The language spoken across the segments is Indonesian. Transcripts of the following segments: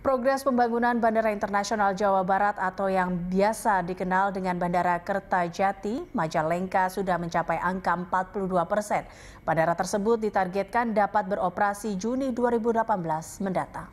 Progres pembangunan Bandara Internasional Jawa Barat atau yang biasa dikenal dengan Bandara Kertajati, Majalengka sudah mencapai angka 42 persen. Bandara tersebut ditargetkan dapat beroperasi Juni 2018 mendatang.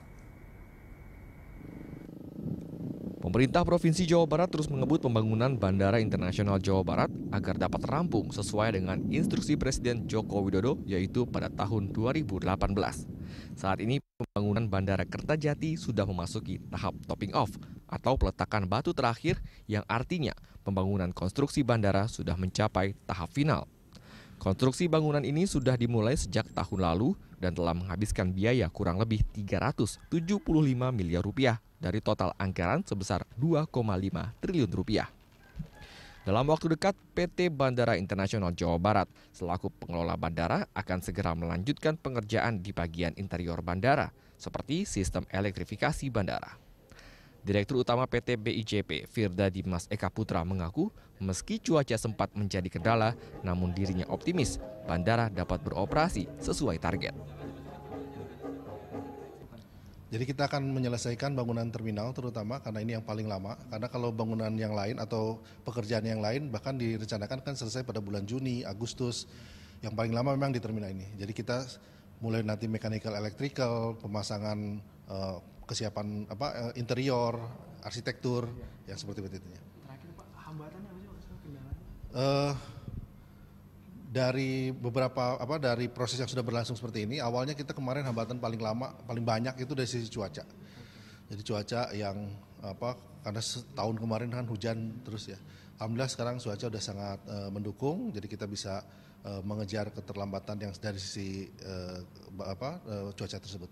Pemerintah Provinsi Jawa Barat terus mengebut pembangunan Bandara Internasional Jawa Barat agar dapat rampung sesuai dengan instruksi Presiden Joko Widodo yaitu pada tahun 2018. Saat ini pembangunan Bandara Kertajati sudah memasuki tahap topping off atau peletakan batu terakhir yang artinya pembangunan konstruksi bandara sudah mencapai tahap final. Konstruksi bangunan ini sudah dimulai sejak tahun lalu dan telah menghabiskan biaya kurang lebih 375 miliar rupiah dari total anggaran sebesar 2,5 triliun rupiah. Dalam waktu dekat, PT Bandara Internasional Jawa Barat selaku pengelola bandara akan segera melanjutkan pengerjaan di bagian interior bandara, seperti sistem elektrifikasi bandara. Direktur Utama PT BIJP, Firda Dimas Eka Putra mengaku, meski cuaca sempat menjadi kendala, namun dirinya optimis bandara dapat beroperasi sesuai target. Jadi kita akan menyelesaikan bangunan terminal terutama karena ini yang paling lama. Karena kalau bangunan yang lain atau pekerjaan yang lain bahkan direncanakan kan selesai pada bulan Juni, Agustus. Yang paling lama memang di terminal ini. Jadi kita mulai nanti mechanical, electrical, pemasangan uh, kesiapan apa uh, interior, arsitektur yang seperti itu. Terakhir Pak, hambatannya apa sih Pak? Kendalanya? Uh, eh, dari beberapa apa dari proses yang sudah berlangsung seperti ini awalnya kita kemarin hambatan paling lama paling banyak itu dari sisi cuaca jadi cuaca yang apa karena setahun kemarin kan hujan terus ya alhamdulillah sekarang cuaca sudah sangat uh, mendukung jadi kita bisa uh, mengejar keterlambatan yang dari sisi uh, apa uh, cuaca tersebut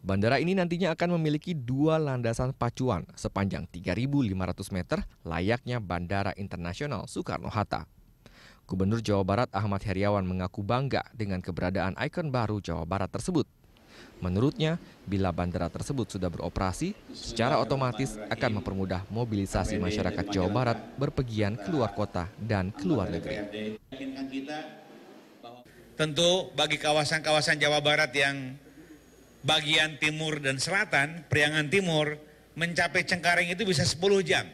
Bandara ini nantinya akan memiliki dua landasan pacuan sepanjang 3.500 meter layaknya Bandara Internasional Soekarno-Hatta. Gubernur Jawa Barat Ahmad Heriawan mengaku bangga dengan keberadaan ikon baru Jawa Barat tersebut. Menurutnya, bila bandara tersebut sudah beroperasi, secara otomatis akan mempermudah mobilisasi masyarakat Jawa Barat berpergian keluar kota dan keluar negeri. Tentu bagi kawasan-kawasan Jawa Barat yang bagian timur dan selatan, Priangan Timur, mencapai Cengkareng itu bisa 10 jam.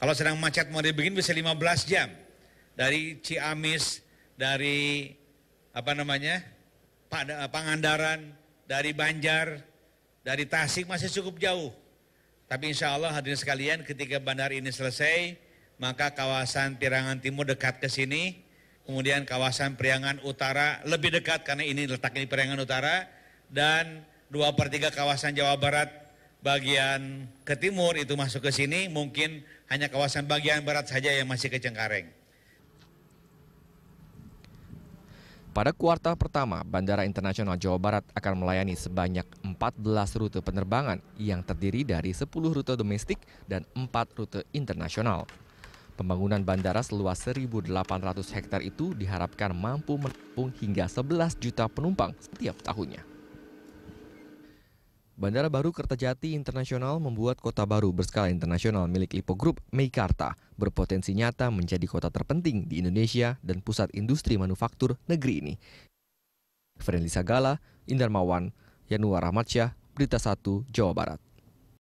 Kalau sedang macet mau dibikin bisa 15 jam. Dari Ciamis, dari apa namanya? Pangandaran, dari Banjar, dari Tasik masih cukup jauh. Tapi insya Allah hadirin sekalian ketika bandar ini selesai, maka kawasan Priangan Timur dekat ke sini, kemudian kawasan Priangan Utara lebih dekat karena ini letaknya di Priangan Utara, dan 2 per 3 kawasan Jawa Barat bagian ke timur itu masuk ke sini, mungkin hanya kawasan bagian barat saja yang masih ke Cengkareng. Pada kuartal pertama, Bandara Internasional Jawa Barat akan melayani sebanyak 14 rute penerbangan yang terdiri dari 10 rute domestik dan 4 rute internasional. Pembangunan bandara seluas 1.800 hektar itu diharapkan mampu menampung hingga 11 juta penumpang setiap tahunnya. Bandara Baru Kertajati Internasional membuat kota baru berskala internasional milik Lipo Group, Meikarta, berpotensi nyata menjadi kota terpenting di Indonesia dan pusat industri manufaktur negeri ini. Friendly Sagala, Indarmawan, Yanuar Rahmatsyah, Berita 1, Jawa Barat.